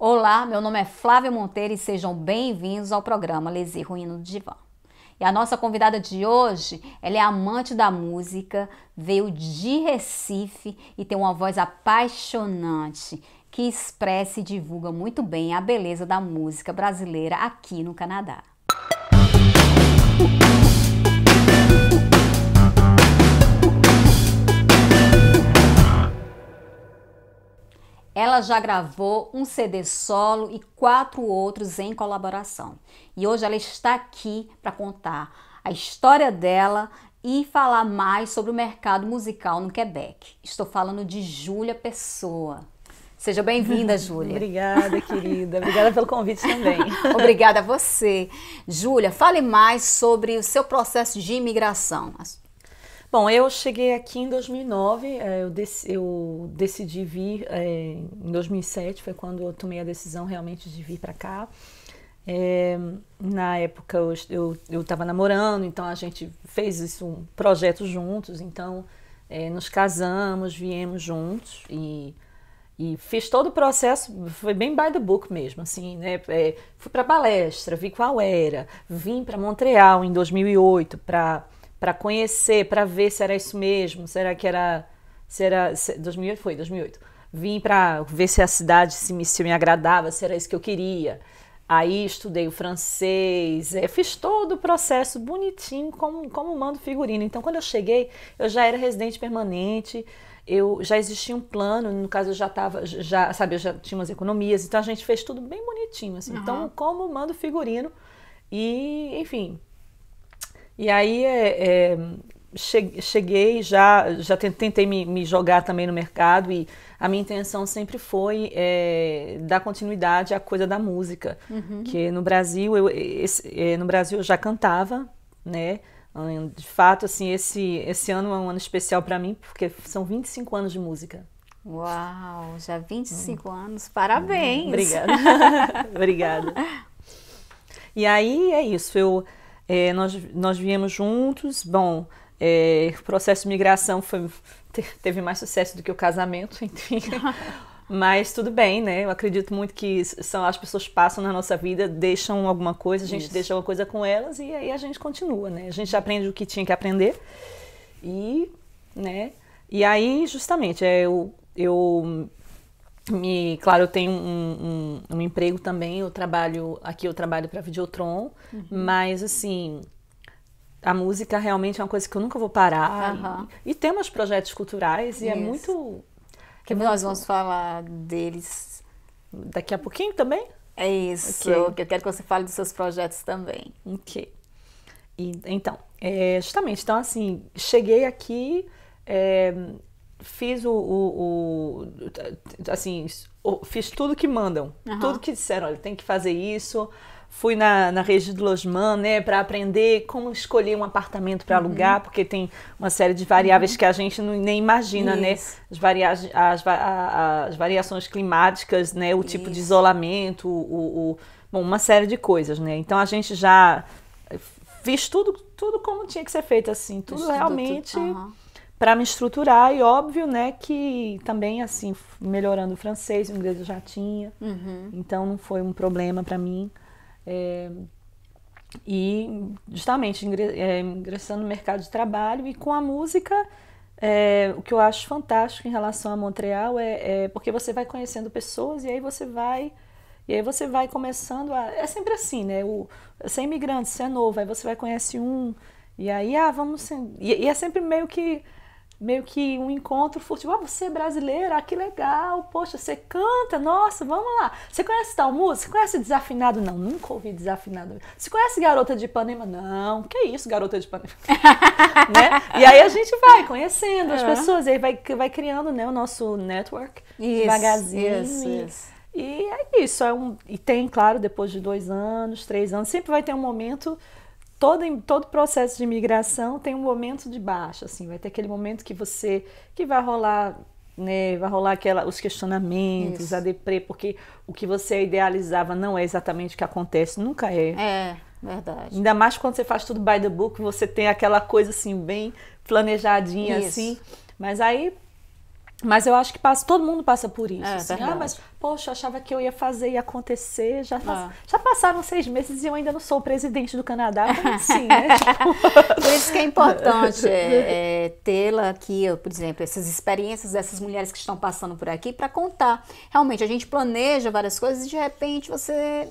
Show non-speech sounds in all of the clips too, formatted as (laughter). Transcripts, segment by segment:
Olá, meu nome é Flávia Monteiro e sejam bem-vindos ao programa Lesir Ruíno do Divã. E a nossa convidada de hoje, ela é amante da música, veio de Recife e tem uma voz apaixonante que expressa e divulga muito bem a beleza da música brasileira aqui no Canadá. Ela já gravou um CD solo e quatro outros em colaboração. E hoje ela está aqui para contar a história dela e falar mais sobre o mercado musical no Quebec. Estou falando de Júlia Pessoa. Seja bem-vinda, (laughs) Júlia. Obrigada, querida. Obrigada pelo convite também. (laughs) Obrigada a você. Júlia, fale mais sobre o seu processo de imigração. Bom, eu cheguei aqui em 2009, eh, eu, dec eu decidi vir é, em 2007, foi quando eu tomei a decisão realmente de vir para cá. É, na época eu estava namorando, então a gente fez isso, um projeto juntos, então é, nos casamos, viemos juntos e, e fiz todo o processo, foi bem by the book mesmo, assim, né? É, fui para palestra, vi qual era, vim para Montreal em 2008 para para conhecer, para ver se era isso mesmo, será que era, se era se, 2008 foi, 2008. Vim para ver se a cidade se me, se me agradava, se era isso que eu queria. Aí estudei o francês, é, fiz todo o processo bonitinho, como, como mando figurino. Então, quando eu cheguei, eu já era residente permanente, eu já existia um plano, no caso eu já estava, já, sabe, eu já tinha umas economias, então a gente fez tudo bem bonitinho, assim. Uhum. Então, como mando figurino e, enfim, e aí é, é, cheguei, já, já tentei me, me, jogar também no mercado e a minha intenção sempre foi é, dar continuidade à coisa da música, uhum. que no Brasil eu esse, é, no Brasil eu já cantava, né? De fato, assim, esse, esse ano é um ano especial para mim, porque são 25 anos de música. Uau, já 25 hum. anos, parabéns! Hum, obrigada. (laughs) obrigada. (laughs) E aí é isso, eu é, nós, nós viemos juntos, bom, é, o processo de migração foi, teve mais sucesso do que o casamento, (laughs) enfim. Mas tudo bem, né? Eu acredito muito que são as pessoas passam na nossa vida, deixam alguma coisa, a gente Isso. deixa alguma coisa com elas e aí a gente continua, né? A gente aprende o que tinha que aprender e, né? E aí, justamente, é, eu, eu me, claro, eu tenho um, um, um, emprego também, eu trabalho, aqui eu trabalho para Videotron, uhum. mas assim, a música realmente é uma coisa que eu nunca vou parar. Uhum. E, e temos projetos culturais Isso. e é muito... Que é muito... nós vamos falar deles... Daqui a pouquinho também? É isso, okay. eu quero que você fale dos seus projetos também. Ok. E, então, é, justamente, então assim, cheguei aqui, é, fiz o, o, o, assim fiz tudo que mandam uhum. tudo que disseram olha tem que fazer isso fui na, na rede do Losman né para aprender como escolher um apartamento para uhum. alugar porque tem uma série de variáveis uhum. que a gente não, nem imagina né? isso. né as, varia as, as, variações climáticas né o tipo isso. de isolamento o, o bom, uma série de coisas né então a gente já fiz tudo tudo como tinha que ser feito assim tudo realmente tudo para me estruturar e óbvio, né, que também assim melhorando o francês, o inglês eu já tinha, uhum. então não foi um problema para mim. É, e justamente é, ingressando no mercado de trabalho e com a música, é, o que eu acho fantástico em relação a Montreal é, é, porque você vai conhecendo pessoas e aí você vai e aí você vai começando a é sempre assim, né? O, você é imigrante, você é novo, aí você vai conhece um e aí ah vamos e, e é sempre meio que meio que um encontro furtivo. Ah, você é brasileira, ah, que legal, poxa, você canta, nossa, vamos lá. Você conhece tal música? Você conhece Desafinado? Não, nunca ouvi Desafinado. Você conhece Garota de Ipanema? Não, que isso, Garota de Ipanema? (laughs) né? E aí a gente vai conhecendo as é. pessoas, e aí vai, vai criando né, o nosso network isso, devagarzinho. Isso, e... isso. E é isso, é um, e tem, claro, depois de dois anos, três anos, sempre vai ter um momento todo, todo processo de migração tem um momento de baixa, assim, vai ter aquele momento que você que vai rolar, né, vai rolar aquela, os questionamentos, Isso. a deprê, porque o que você idealizava não é exatamente o que acontece, nunca é. É, verdade. Ainda mais quando você faz tudo by the book, você tem aquela coisa assim bem planejadinha Isso. assim, mas aí mas eu acho que passa, todo mundo passa por isso. É, assim, ah, mas, poxa, eu achava que eu ia fazer e acontecer. Já, ah. já passaram seis meses e eu ainda não sou presidente do Canadá. (laughs) Assim, né? tipo... Por isso que é importante (laughs) é, é, tê-la aqui, por exemplo, essas experiências dessas mulheres que estão passando por aqui para contar. Realmente, a gente planeja várias coisas e de repente você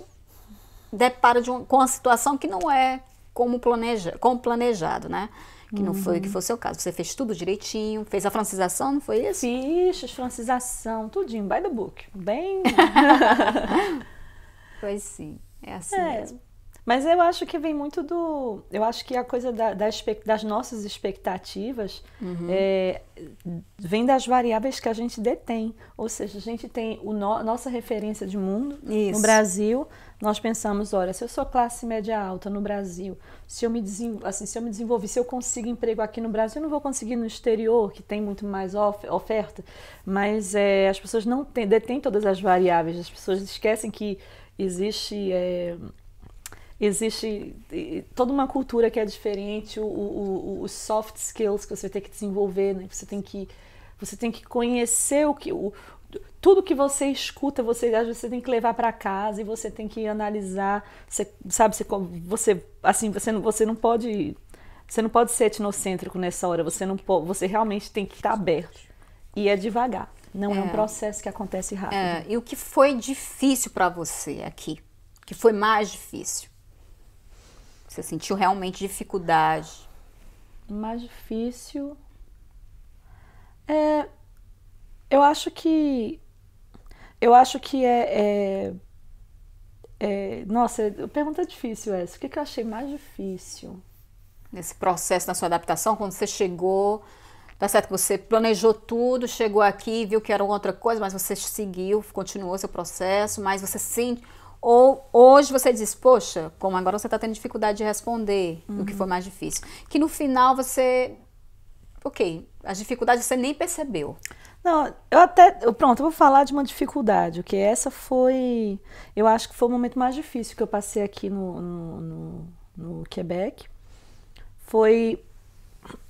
depara de um, com uma situação que não é como, planeja, como planejado, né? Que uhum. não foi que uhum. fosse o caso. Você fez tudo direitinho, fez a francização, não foi isso? Fiz, francização, tudinho, by the book. Bem. pois (laughs) sim, é assim é. mesmo. Mas eu acho que vem muito do. Eu acho que a coisa da, da das nossas expectativas uhum. é, vem das variáveis que a gente detém. Ou seja, a gente tem o no, nossa referência de mundo Isso. no Brasil, nós pensamos, olha, se eu sou classe média alta no Brasil, se eu me, assim, se eu me desenvolver, se eu consigo emprego aqui no Brasil, eu não vou conseguir no exterior, que tem muito mais of oferta, mas é, as pessoas não têm, detêm todas as variáveis, as pessoas esquecem que existe... É, existe toda uma cultura que é diferente, o, os soft skills que você tem que desenvolver, né? Você tem que você tem que conhecer o que o, tudo que você escuta, você às vezes você tem que levar para casa e você tem que analisar, você, sabe, você, você assim, você não, você não pode você não pode ser etnocêntrico nessa hora, você não pode, você realmente tem que estar tá aberto. E é devagar, não é, é um processo que acontece rápido. É. E o que foi difícil para você aqui? O que foi mais difícil? Você sentiu realmente dificuldade? Mais difícil é eu acho que. Eu acho que é. é, é nossa, pergunta difícil essa. O que, é que eu achei mais difícil? Nesse processo da sua adaptação, quando você chegou. Tá certo que você planejou tudo, chegou aqui, viu que era outra coisa, mas você seguiu, continuou seu processo, mas você sente. Ou hoje você diz, poxa, como agora você está tendo dificuldade de responder uhum. o que foi uhum. mais difícil. Que no final você. Ok, as dificuldades você nem percebeu. Não, eu até. Pronto, eu vou falar de uma dificuldade, que essa foi. Eu acho que foi o momento mais difícil que eu passei aqui no, no, no, no Quebec. Foi.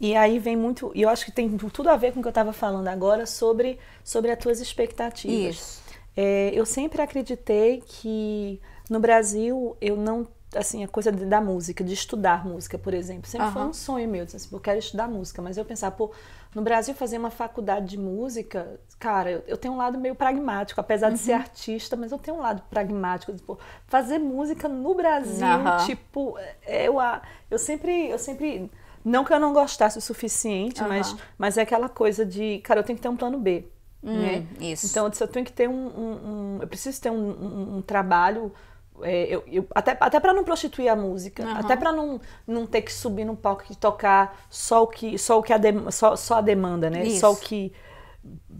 E aí vem muito. E eu acho que tem tudo a ver com o que eu estava falando agora sobre, sobre as tuas expectativas. Isso. É, eu sempre acreditei que no Brasil eu não assim, a coisa da música, de estudar música, por exemplo. Sempre uhum. foi um sonho meu. Eu disse assim, eu quero estudar música, mas eu pensava, pô, no Brasil, fazer uma faculdade de música, cara, eu, eu tenho um lado meio pragmático, apesar uhum. de ser uhum. artista, mas eu tenho um lado pragmático. Tipo, fazer música no Brasil, uhum. tipo, é, eu, eu sempre. Eu sempre não que eu não gostasse o suficiente, uhum. mas, mas é aquela coisa de, cara, eu tenho que ter um plano B. Né? Hum, né? Isso. Então, eu, disse, eu tenho que ter um, um, um. eu preciso ter um, um trabalho é, eu, eu, até até para não prostituir a música, uhum. até para não, não ter que subir no palco e tocar só o que só o que a de, só, só a demanda, né? Isso. Só o que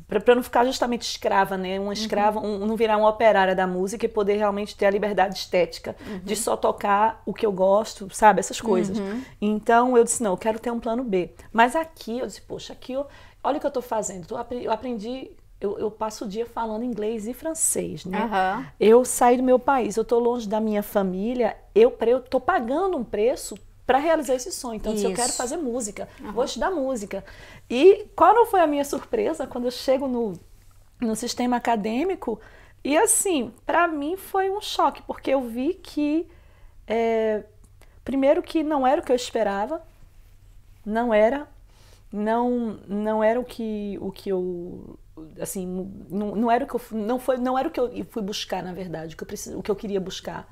para não ficar justamente escrava, né? Uma uhum. escrava, uhum. um, não virar uma operária da música e poder realmente ter a liberdade estética uhum. de só tocar o que eu gosto, sabe? Essas coisas. Uhum. Então eu disse, não, eu quero ter um plano B. Mas aqui eu disse, poxa, aqui eu, olha o que eu estou fazendo. Eu aprendi eu, eu, passo o dia falando inglês e francês, né? Uhum. Eu saí do meu país, eu estou longe da minha família, eu estou pagando um preço para realizar esse sonho. Então, Isso. se eu quero fazer música, uhum. vou estudar música. E qual não foi a minha surpresa quando eu chego no, no sistema acadêmico? E assim, para mim foi um choque, porque eu vi que, é, primeiro, que não era o que eu esperava, não era, não, não era o que, o que eu assim, não, não, era o que eu não foi, não era o que eu fui buscar na verdade, o que eu preciso, o que eu queria buscar.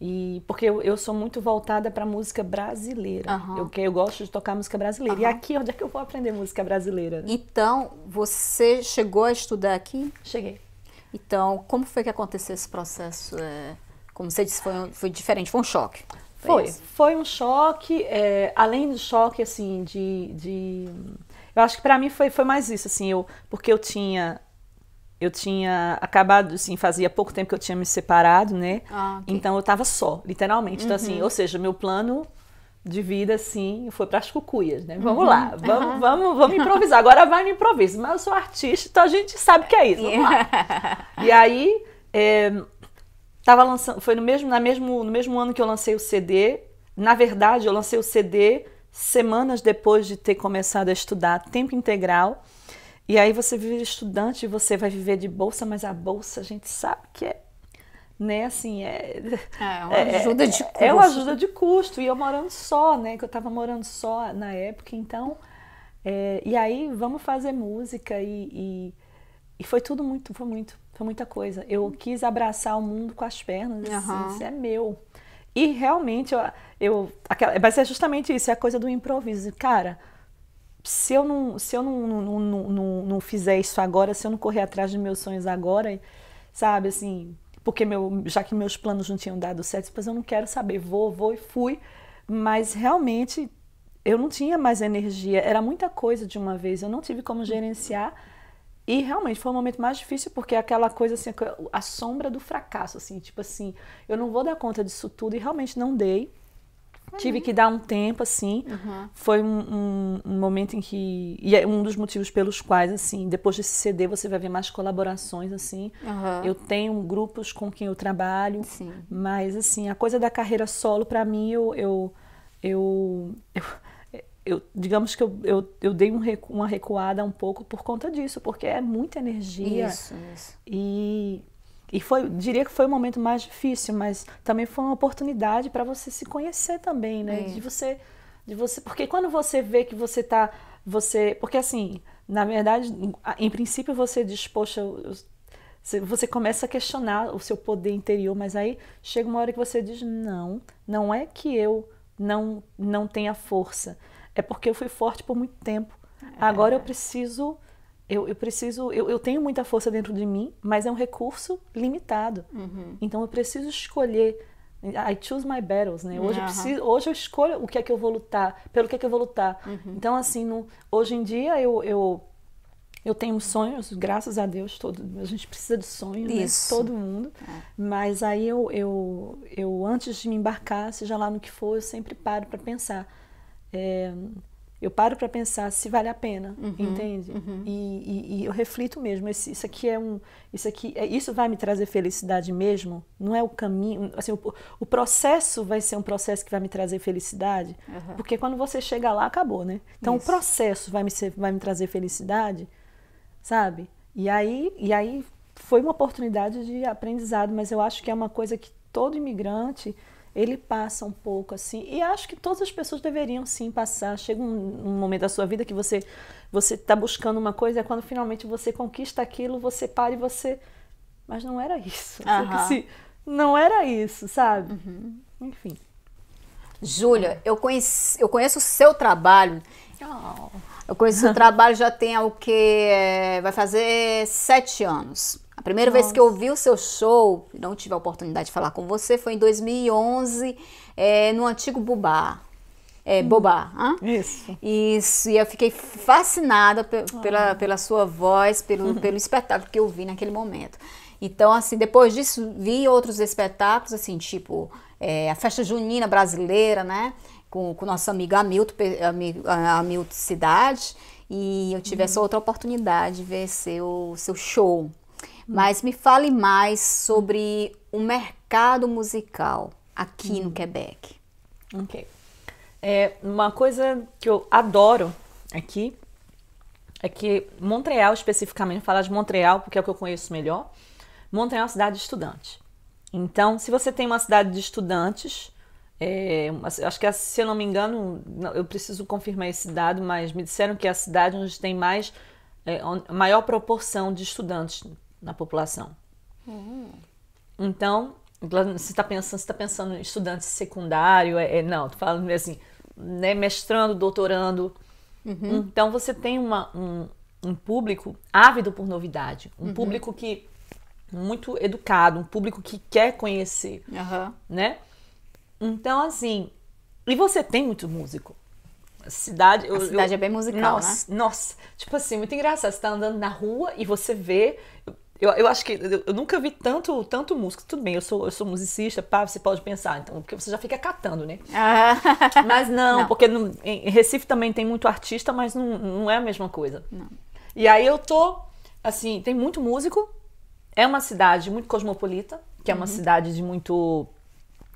E porque eu, eu sou muito voltada para música brasileira. Uhum. Eu que eu gosto de tocar música brasileira. Uhum. E aqui onde é que eu vou aprender música brasileira? Então, você chegou a estudar aqui? Cheguei. Então, como foi que aconteceu esse processo? É, como você disse, foi, foi diferente, foi um choque. Foi, foi, foi um choque. É, além do choque, assim, de, de eu acho que para mim foi, foi mais isso, assim, eu, porque eu tinha eu tinha acabado, assim, fazia pouco tempo que eu tinha me separado, né? Ah, okay. Então eu tava só, literalmente. Uhum. Então, assim, uhum. ou seja, meu plano de vida, assim, foi para as cucuias, né? Vamos uhum. lá, vamos, uhum. vamos, vamos improvisar. Agora vai no improviso. Mas eu sou artista, então a gente sabe o que é isso. Vamos lá. (laughs) e aí, é, tava lançando, foi no mesmo, na mesmo, no mesmo ano que eu lancei o CD. Na verdade, eu lancei o CD semanas depois de ter começado a estudar tempo integral. E aí você vive estudante e você vai viver de bolsa, mas a bolsa a gente sabe que é né, assim, é, é uma ajuda é, de custo. É uma (laughs) é, é, é ajuda de custo, e eu morando só, né, que eu estava morando só na época, então, é, e aí vamos fazer música, e, e, e, foi tudo muito, foi muito, foi muita coisa. Eu quis abraçar o mundo com as pernas, uhum. assim, isso é meu. E realmente, eu, eu aquela, vai justamente isso, é a coisa do improviso. Cara, se eu não, se eu não, não, não, não, não fizer isso agora, se eu não correr atrás dos meus sonhos agora, sabe, assim, porque meu, já que meus planos não tinham dado certo, depois eu não quero saber, vou, vou e fui, mas realmente eu não tinha mais energia, era muita coisa de uma vez, eu não tive como gerenciar e realmente foi o momento mais difícil, porque é aquela coisa assim, a sombra do fracasso, assim, tipo assim, eu não vou dar conta disso tudo, e realmente não dei. Uhum. Tive que dar um tempo, assim. Uhum. Foi um, um, um, momento em que. E é um dos motivos pelos quais, assim, depois desse CD você vai ver mais colaborações, assim. Uhum. Eu tenho grupos com quem eu trabalho. Sim. Mas, assim, a coisa da carreira solo, para mim, eu, eu, eu, (laughs) eu eu, digamos que eu, eu, eu dei um recu, uma recuada um pouco por conta disso, porque é muita energia. Isso, isso. E, e foi, diria que foi o momento mais difícil, mas também foi uma oportunidade para você se conhecer também, né? De você, de você, porque quando você vê que você tá, você, porque assim, na verdade, em princípio você diz, poxa, você começa a questionar o seu poder interior, mas aí chega uma hora que você diz, não, não é que eu não não tenha força, é porque eu fui forte por muito tempo. É. Agora eu preciso, eu, eu preciso, eu, eu, tenho muita força dentro de mim, mas é um recurso limitado. Uhum. Então eu preciso escolher. I choose my battles, né? Hoje, uhum. eu preciso, hoje eu escolho o que é que eu vou lutar, pelo que é que eu vou lutar. Uhum. Então, assim, no, hoje em dia eu, eu eu tenho sonhos, graças a Deus, todo, a gente precisa de sonhos, né? Isso. Né? todo mundo. É. Mas aí eu, eu, eu, antes de me embarcar, seja lá no que for, eu sempre paro para pensar é, eu paro para pensar se vale a pena, uhum, entende? Uhum. E, e, e, eu reflito mesmo, esse, isso aqui é um, isso aqui, é, isso vai me trazer felicidade mesmo? Não é o caminho, assim, o, o processo vai ser um processo que vai me trazer felicidade, uhum. porque quando você chega lá acabou, né? Então isso. o processo vai me ser, vai me trazer felicidade, sabe? E aí, e aí foi uma oportunidade de aprendizado, mas eu acho que é uma coisa que todo imigrante ele passa um pouco assim. E acho que todas as pessoas deveriam sim passar. Chega um, um momento da sua vida que você você está buscando uma coisa, é quando finalmente você conquista aquilo, você para e você. Mas não era isso. Se, (laughs) assim, não era isso, sabe? Uhum. Enfim. Júlia, eu, conheci, eu conheço o seu trabalho. Oh. Eu conheço o seu (laughs) trabalho já tem é o que? É, vai fazer sete anos primeira Nossa. vez que eu vi o seu show, não tive a oportunidade de falar com você, foi em 2011, é, no antigo Bubá. É, hum. Bobá. Hã? Isso. Isso. E eu fiquei fascinada pe ah. pela, ah. pela sua voz, pelo, (laughs) pelo espetáculo que eu vi naquele momento. Então, assim, depois disso, vi outros espetáculos, assim, tipo é, a festa junina brasileira, né? Com o nosso amigo Hamilton, amigo, Hamilton Cidade. E eu tive uhum. essa outra oportunidade de ver seu, seu show. Mas me fale mais sobre o mercado musical aqui no hum. Quebec. Ok. É, uma coisa que eu adoro aqui é que Montreal, especificamente, falar de Montreal porque é o que eu conheço melhor. Montreal é uma cidade de estudantes. Então, se você tem uma cidade de estudantes, é, acho que é, se eu não me engano, eu preciso confirmar esse dado, mas me disseram que é a cidade onde tem mais é, maior proporção de estudantes na população. Hum. Então, você está pensando, tá pensando em estudante secundário, é, é não, estou falando assim, né, mestrando, doutorando. Uhum. Então, você tem uma, um, um, público ávido por novidade, um uhum. público que muito educado, um público que quer conhecer, né? Então, assim, e você tem muito músico. A cidade, eu, a cidade eu, é bem musical, nossa, né? Nossa, tipo assim, muito engraçado. Você tá andando na rua e você vê. Eu, eu acho que eu, eu nunca vi tanto, tanto músico Tudo bem, eu sou, eu sou musicista, pá, você pode pensar, então, porque você já fica catando, né? Ah. (laughs) Mas não, não. porque no, em Recife também tem muito artista, mas não, não é a mesma coisa. Não. E aí eu tô, assim, tem muito músico, é uma cidade muito cosmopolita, que uhum. é uma uhum. cidade de muito,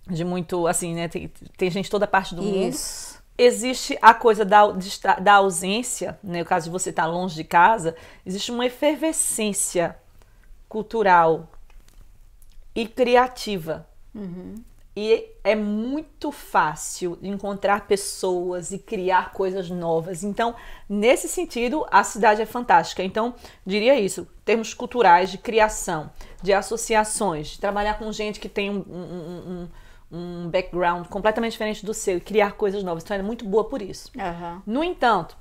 de muito, assim, né, tem, tem gente toda parte do Isso. mundo existe a coisa da, da ausência, né? no caso de você estar longe de casa, existe uma efervescência cultural e criativa. Uhum. E é muito fácil encontrar pessoas e criar coisas novas. Então, nesse sentido, a cidade é fantástica. Então, diria isso: termos culturais de criação, de associações, de trabalhar com gente que tem um, um, um, um background completamente diferente do seu e criar coisas novas. Então, ela é muito boa por isso. Uhum. No entanto,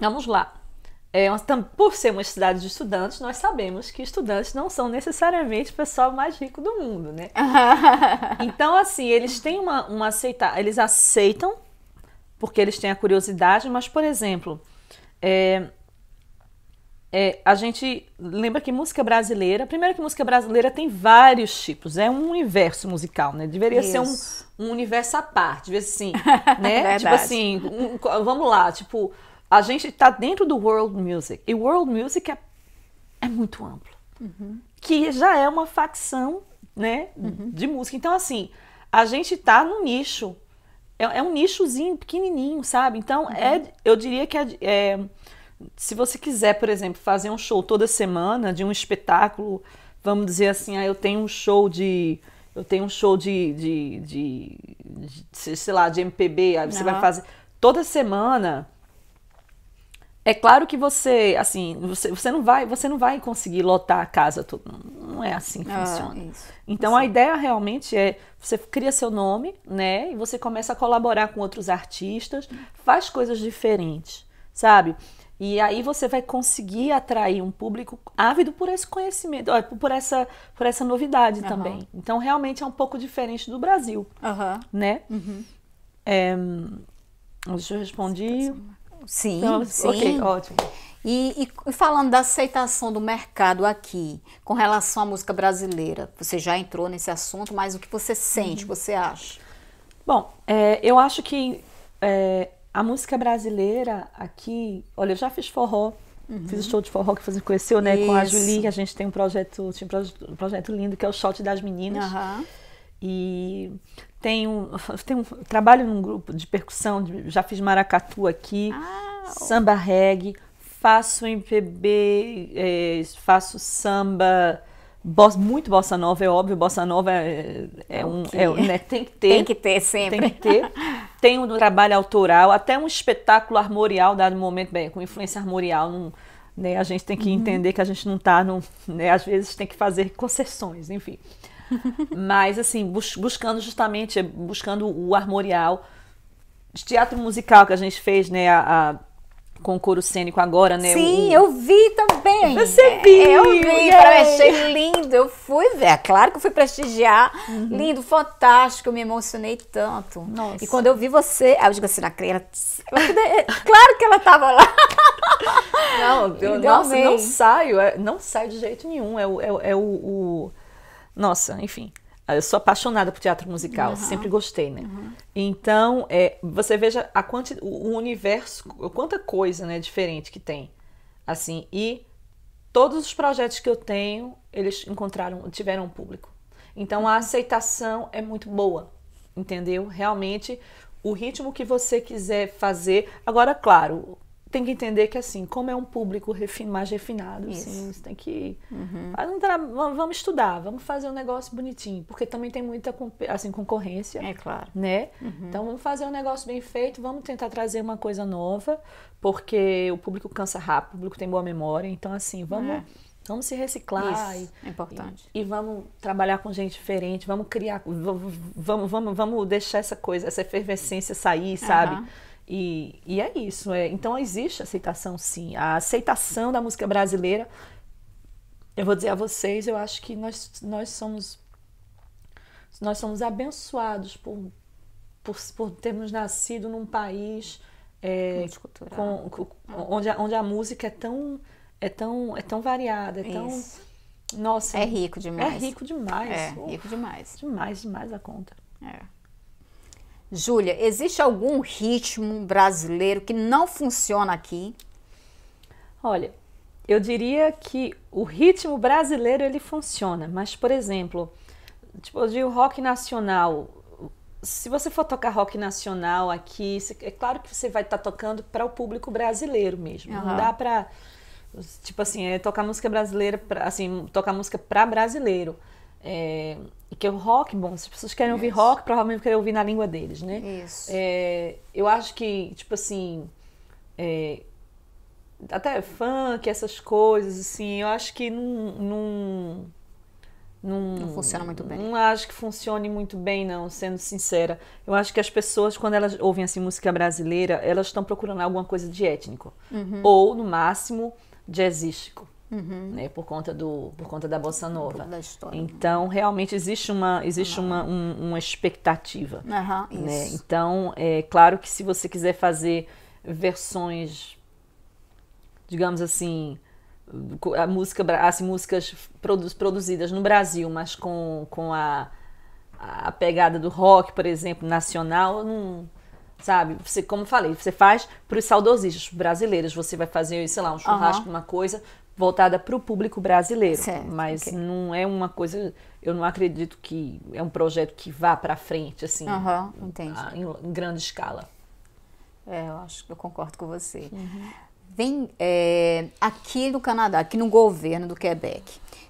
vamos lá. É, por ser uma cidade de estudantes, nós sabemos que estudantes não são necessariamente o pessoal mais rico do mundo, né? (laughs) então, assim, eles têm uma, uma aceitar, eles aceitam porque eles têm a curiosidade, mas, por exemplo, é, é, a gente lembra que música brasileira, primeiro que música brasileira tem vários tipos, é um universo musical, né? Deveria Isso. ser um, um, universo à parte, assim, (laughs) né? tipo assim, um, vamos lá, tipo a gente está dentro do world music. E world music é, é muito amplo. Uhum. Que já é uma facção né, uhum. de música. Então, assim, a gente está no nicho. É, é, um nichozinho pequenininho, sabe? Então, é uhum. é, eu diria que é, é, se você quiser, por exemplo, fazer um show toda semana de um espetáculo, vamos dizer assim, aí ah, eu tenho um show de eu tenho um show de, de, de, de, sei lá, de MPB, aí você uhum. vai fazer toda semana, é claro que você, assim, você, você não vai, você não vai conseguir lotar a casa toda. Não é assim que ah, funciona. Isso. Então assim. a ideia realmente é você cria seu nome, né? E você começa a colaborar com outros artistas, faz coisas diferentes, sabe? E aí você vai conseguir atrair um público ávido por esse conhecimento, por essa, por essa novidade uhum. também. Então realmente é um pouco diferente do Brasil, uhum. né? Uhum. É, eu respondi. Sim, então, sim. Ok, ótimo. E, e, falando da aceitação do mercado aqui, com relação à música brasileira, você já entrou nesse assunto, mas o que você sente, uhum. você acha? Bom, é, eu acho que é, a música brasileira aqui, olha, eu já fiz forró, uhum. fiz o show de forró que você conheceu, né, Isso. com a Julie, a gente tem um projeto, tinha um projeto lindo que é o Shot das Meninas. Uhum. E tenho, (laughs) tenho, trabalho num grupo de percussão, já fiz maracatu aqui, ah, samba reggae, faço MPB, é, faço samba, boss muito bossa nova, é óbvio, bossa nova é, é, é um, é, né, tem que ter. (laughs) Tem que ter sempre. Tem que ter. Tenho um trabalho autoral, até um espetáculo armorial, dado momento, bem, com influência armorial, num, né, a gente tem que uhum. entender que a gente não está, né, às vezes tem que fazer concessões, enfim. (laughs) Mas, assim, bus buscando justamente, buscando o armorial. De teatro musical que a gente fez, né? A, a com o coro cênico agora, né? Sim, o... eu vi também. Percebi. É, eu vi, eu achei lindo. Eu fui ver, é claro que eu fui prestigiar. Uhum. Lindo, fantástico, eu me emocionei tanto. Nossa. E quando eu vi você, eu digo assim, na creia, é, claro que ela tava lá. (laughs) Não, eu, (laughs) nossa, não saio, não saio de jeito nenhum. É o, é, é o, o nossa, enfim. Eu sou apaixonada por teatro musical, uhum. sempre gostei, né? Uhum. Então, é, você veja a quanti, o universo, quanta coisa né, diferente que tem. Assim, e todos os projetos que eu tenho, eles encontraram, tiveram um público. Então, a uhum. aceitação é muito boa, entendeu? Realmente, o ritmo que você quiser fazer. Agora, claro, tem que entender que assim, como é um público refin, mais refinado, assim, você tem que uhum. um vamos estudar, vamos fazer um negócio bonitinho, porque também tem muita assim concorrência. É claro. Né? Uhum. Então vamos fazer um negócio bem feito, vamos tentar trazer uma coisa nova, porque o público cansa rápido, o público tem boa memória, então assim, vamos é. Vamos se reciclar. Isso, e, é importante. E, e, vamos trabalhar com gente diferente, vamos criar, vamos, vamos, vamos deixar essa coisa, essa efervescência sair, uhum. sabe? E, e é isso. É, então existe aceitação, sim. A aceitação da música brasileira, eu vou dizer a vocês, eu acho que nós, nós somos nós somos abençoados por, por, por termos nascido num país é, com, com, onde, a, onde a música é tão é tão é tão variada, é tão Isso. nossa é rico demais, é rico demais, é Uf, uh, rico demais, demais demais a conta. É. Júlia, existe algum ritmo brasileiro que não funciona aqui? Olha, eu diria que o ritmo brasileiro ele funciona, mas por exemplo, tipo de rock nacional, se você for tocar rock nacional aqui, é claro que você vai estar tá tocando para o público brasileiro mesmo. Uhum. Não dá para tipo assim, é tocar música brasileira, para, assim, tocar música para brasileiro. É, e que é o rock, bom, se as pessoas querem ouvir rock, provavelmente querem ouvir na língua deles, né? Isso. É, eu acho que, tipo assim. É, até funk, essas coisas, assim, eu acho que não. não não, não funciona muito bem. Não acho que funcione muito bem, não, sendo sincera. Eu acho que as pessoas, quando elas ouvem assim, música brasileira, elas estão procurando alguma coisa de étnico. Uhum. Ou, no máximo, jazzístico. Uhum. Né, por conta do por conta da bossa nova da história. então realmente existe uma existe uhum. uma, um, uma expectativa uhum, né? então é claro que se você quiser fazer versões digamos assim a música as músicas produzidas no Brasil mas com, com a, a pegada do rock por exemplo nacional não sabe? Você, como falei, você faz para os saudosistas brasileiros, você vai fazer, sei lá, um churrasco, uhum. uma coisa, voltada para o público brasileiro, certo, mas okay. não é uma coisa. Eu não acredito que é um projeto que vá para frente assim, uhum, em, em, grande escala. É, eu acho que eu concordo com você. Uhum. Vem é, aqui no Canadá, aqui no governo do Quebec,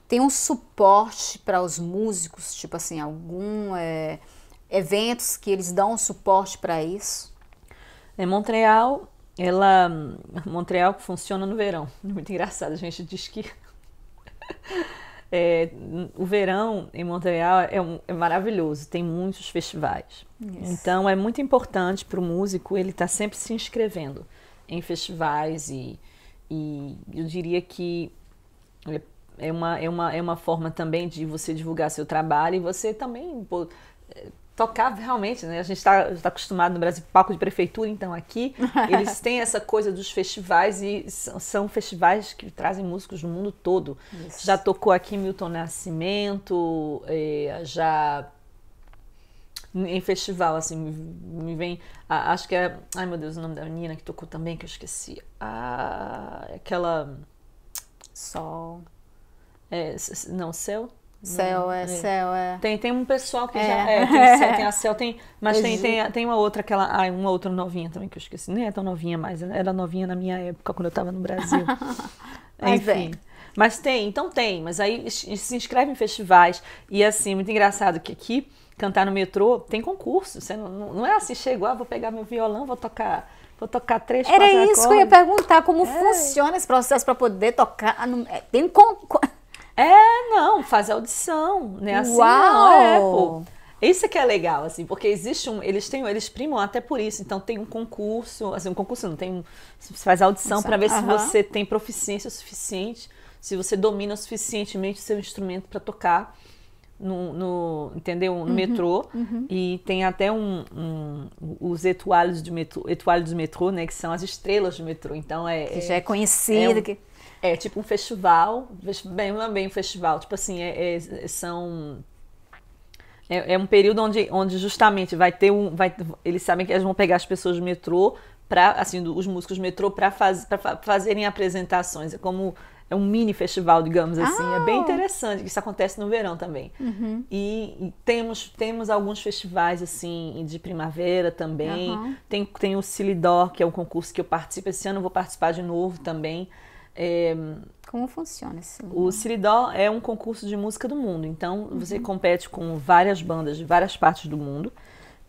tem um suporte para os músicos, tipo assim, algum é, eventos que eles dão suporte para isso? Em é, Montreal ela Montreal funciona no verão. (laughs) Muito engraçado, a gente diz que (laughs) é, o verão em Montreal é, um, é maravilhoso, tem muitos festivais. Isso. Então é muito importante para o músico ele estar tá sempre se inscrevendo em festivais e, e eu diria que é, é uma, é, uma, é uma forma também de você divulgar seu trabalho e você também é, tocar realmente, né? A gente está tá acostumado no Brasil palco de prefeitura, então aqui (laughs) eles têm essa coisa dos festivais e são festivais que trazem músicos do mundo todo. Isso. Já tocou aqui Milton Nascimento, eh, já em festival, assim, me vem. A, acho que é. Ai meu Deus, o nome da menina que tocou também, que eu esqueci. Ah, aquela. Sol. É, não, céu? Céu, hum, é, é, céu, é. Tem, tem um pessoal que é. já. É, tem, céu, tem (laughs) a céu, tem. Mas tem, tem, tem, uma outra, aquela. Ah, uma outra novinha também que eu esqueci. Nem é tão novinha mais. Né? Era novinha na minha época, quando eu estava no Brasil. (laughs) mas Enfim. É. Mas tem, então tem. Mas aí se inscreve em festivais. E assim, é muito engraçado que aqui, cantar no metrô, tem concurso. Você não, não é assim, chegou, ah, vou pegar meu violão, vou tocar. Vou tocar três, Era isso acordes. que eu ia perguntar, como é. funciona esse processo para poder tocar. É, tem concurso. É, não, faz audição, né? Assim Uau! não, é, Isso que é legal, assim, porque existe um. Eles têm, eles primam até por isso. Então tem um concurso, assim, um concurso não, tem Você faz audição para ver se você tem proficiência o suficiente, se você domina suficientemente o seu instrumento para tocar no, no, entendeu? No uhum, metrô. Uhum. E tem até um, um os etuários de metrô, etuários do metrô, né? Que são as estrelas do metrô. Então é. Que é já é conhecido. É um, é tipo um festival, bem, também é um festival. Tipo assim, é, é, é são é, é, um período onde, onde justamente vai ter um, vai, eles sabem que eles vão pegar as pessoas do metrô para, assim, os músicos do metrô para faz, fazerem apresentações. É como é um mini festival, digamos assim. Oh. É bem ah! interessante. Isso acontece no verão também. Uhum. E, e, temos, temos alguns festivais assim de primavera também. Uhum. Tem, tem o Cilidor, que é um concurso que eu participo esse ano. Eu vou participar de novo também. É, Como funciona esse Ciridó? O Ciridó é um concurso de música do mundo, então uhum. você compete com várias bandas de várias partes do mundo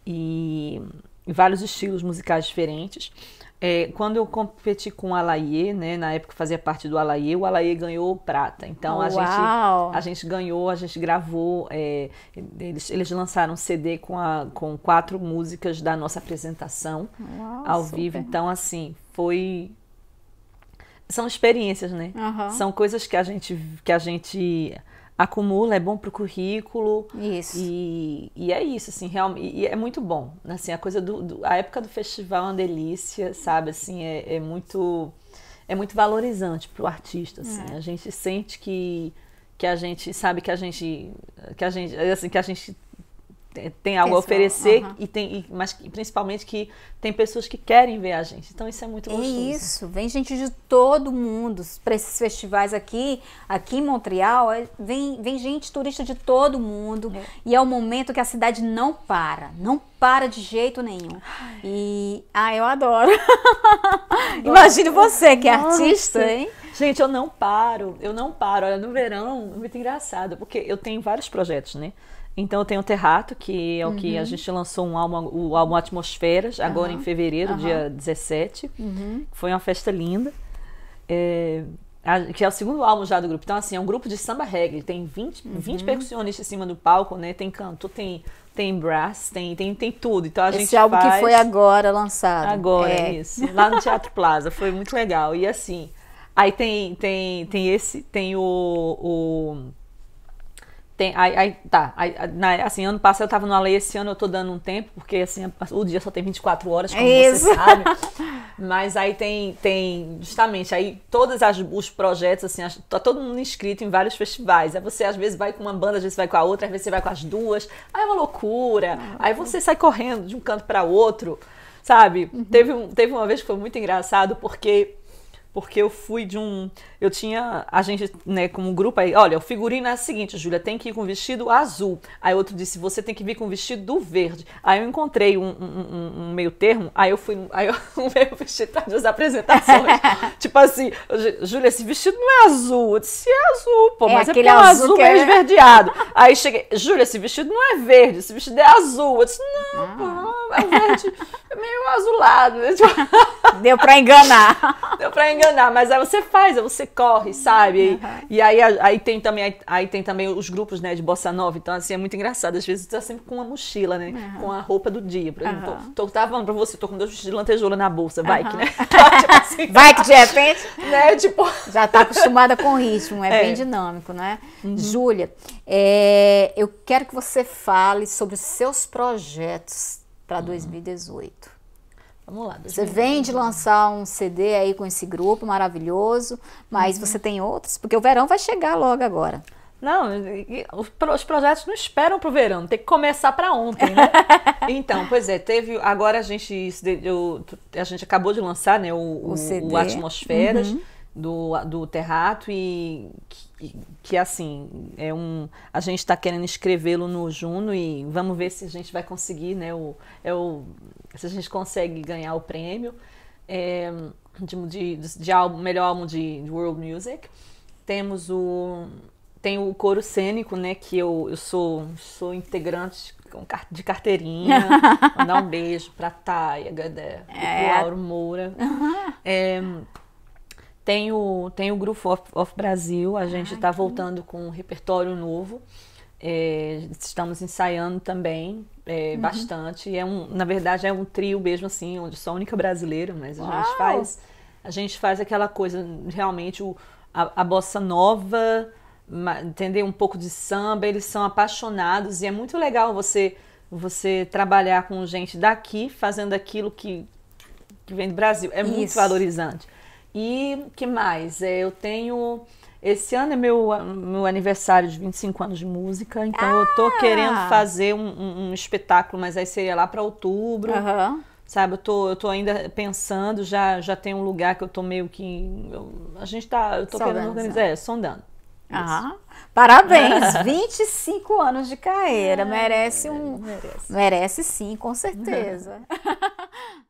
e vários estilos musicais diferentes. É, quando eu competi com o Alaie, né, na época fazia parte do Alaie, o Alaie ganhou prata. Então a gente, a gente ganhou, a gente gravou, é, eles, eles lançaram um CD com, a, com quatro músicas da nossa apresentação Uau, ao super. vivo. Então assim foi são experiências, né? Uhum. São coisas que a gente que a gente acumula, é bom pro currículo. Isso. E, e é isso, assim, realmente. E é muito bom. Assim, a coisa do, do, A época do festival é uma delícia, sabe? Assim, é, é muito. É muito valorizante pro artista, assim. É. A gente sente que que a gente sabe que a gente que a gente assim que a gente tem algo Pessoal, a oferecer uh -huh. e tem, mas principalmente que tem pessoas que querem ver a gente. Então isso é muito é gostoso. Isso, vem gente de todo mundo para esses festivais aqui, aqui em Montreal, é, vem, vem gente turista de todo mundo é. e é o momento que a cidade não para, não para de jeito nenhum. E ah, eu adoro. (laughs) Imagino você que é Nossa. artista, hein? Gente, eu não paro, eu não paro. Olha, no verão, é muito engraçado, porque eu tenho vários projetos, né? Então eu tenho o Terrato, que é o uhum. que a uhum. gente lançou um álbum, o álbum Atmosferas, uhum. agora em fevereiro, uhum. dia 17. Foi uma festa linda. É, a, que é o segundo álbum já do grupo. Então, assim, é um grupo de samba reggae. Tem 20, 20 uhum. percussionistas em cima do palco, né? Tem canto, tem, tem brass, tem, tem, tem tudo. Então a Esse gente álbum faz... que foi agora lançado. Agora, é. isso. Lá no Teatro Plaza. Foi muito legal. E assim. Aí tem, tem, tem esse, tem o, o tem, aí, aí tá, aí, na, assim, ano passado eu tava numa lei, esse ano eu tô dando um tempo, porque assim, o dia só tem 24 horas, como Isso. você sabe. (laughs) Mas aí tem, tem justamente, aí todos as, os projetos, assim, as, tá todo mundo inscrito em vários festivais. Aí você às vezes vai com uma banda, às vezes vai com a outra, às vezes você vai com as duas. Aí é uma loucura. Ah, aí você sai correndo de um canto para outro, sabe? Uhum. Teve, um, teve uma vez que foi muito engraçado, porque, porque eu fui de um eu tinha. A gente, né, como grupo aí, olha, o figurino é o seguinte, Júlia, tem que ir com vestido azul. Aí outro disse, você tem que vir com vestido do verde. Aí eu encontrei um, um, um meio termo, aí eu fui. Aí eu veio (laughs) vestido das apresentações. (laughs) tipo assim, Júlia, esse vestido não é azul. Eu disse, é azul, pô, é mas é porque é um azul, é meio (laughs) esverdeado. Aí cheguei, Júlia, esse vestido não é verde, esse vestido é azul. Eu disse, não, ah. pô, é verde, é meio azulado. Deu pra enganar. Deu pra enganar, mas aí você faz, aí você corre, sabe? Uhum. E, aí, aí, tem também, aí tem também os grupos né, de bossa nova, então assim, é muito engraçado. Às vezes tu tá sempre com uma mochila, né? Uhum. Com a roupa do dia. Por exemplo, uhum. tô, tô, tava falando pra você, tô com dois vestidos de lantejoula na bolsa, vai que, né? (laughs) Tá, tipo assim, vai que de repente, (laughs) né? Tipo... Já tá acostumada com o ritmo, é, (laughs) é. bem dinâmico, né? Uhum. Júlia, é, eu quero que você fale sobre os seus projetos para 2018. Uhum. Vamos lá. 2020. Você vem de lançar um CD aí com esse grupo maravilhoso, mas uhum. você tem outros, porque o verão vai chegar logo agora. Não, os projetos não esperam para o verão, tem que começar para ontem, né? (laughs) então, pois é, teve. Agora a gente, eu, a gente acabou de lançar né, o, o, o Atmosferas uhum. do, do Terrato e que, que, assim, é um. A gente está querendo escrevê-lo no Juno e vamos ver se a gente vai conseguir, né? O, é o se a gente consegue ganhar o prêmio é, de, de, de, álbum, melhor álbum de, de World Music. Temos o tem o coro cênico, né? Que eu, eu sou, sou integrante de carteirinha. (laughs) Mandar um beijo pra Thay, Gadé, é. pro Lauro Moura. (laughs) É, tem, o, tem o Grupo of, of Brasil, a ah, gente está voltando com um repertório novo. É, estamos ensaiando também é, uhum. bastante. É um, na verdade, é um trio mesmo assim, onde sou a única brasileira, mas Uau. a gente faz a gente faz aquela coisa realmente o, a, a bossa nova, entender um pouco de samba. Eles são apaixonados e é muito legal você você trabalhar com gente daqui fazendo aquilo que, que vem do Brasil. É Isso. muito valorizante. E que mais? É, eu tenho esse ano é meu, meu aniversário de 25 anos de música, então ah! eu tô ah! querendo fazer um, um, um, espetáculo, mas aí seria lá para outubro. Uhum. Sabe, eu tô, eu tô ainda pensando, já, já tem um lugar que eu tô meio que. Eu, a gente tá. Eu tô sondando, querendo organizar, é, sondando. Ah, parabéns, 25 (laughs) anos de carreira, ah, merece é, um, merece. merece sim, com certeza. (laughs)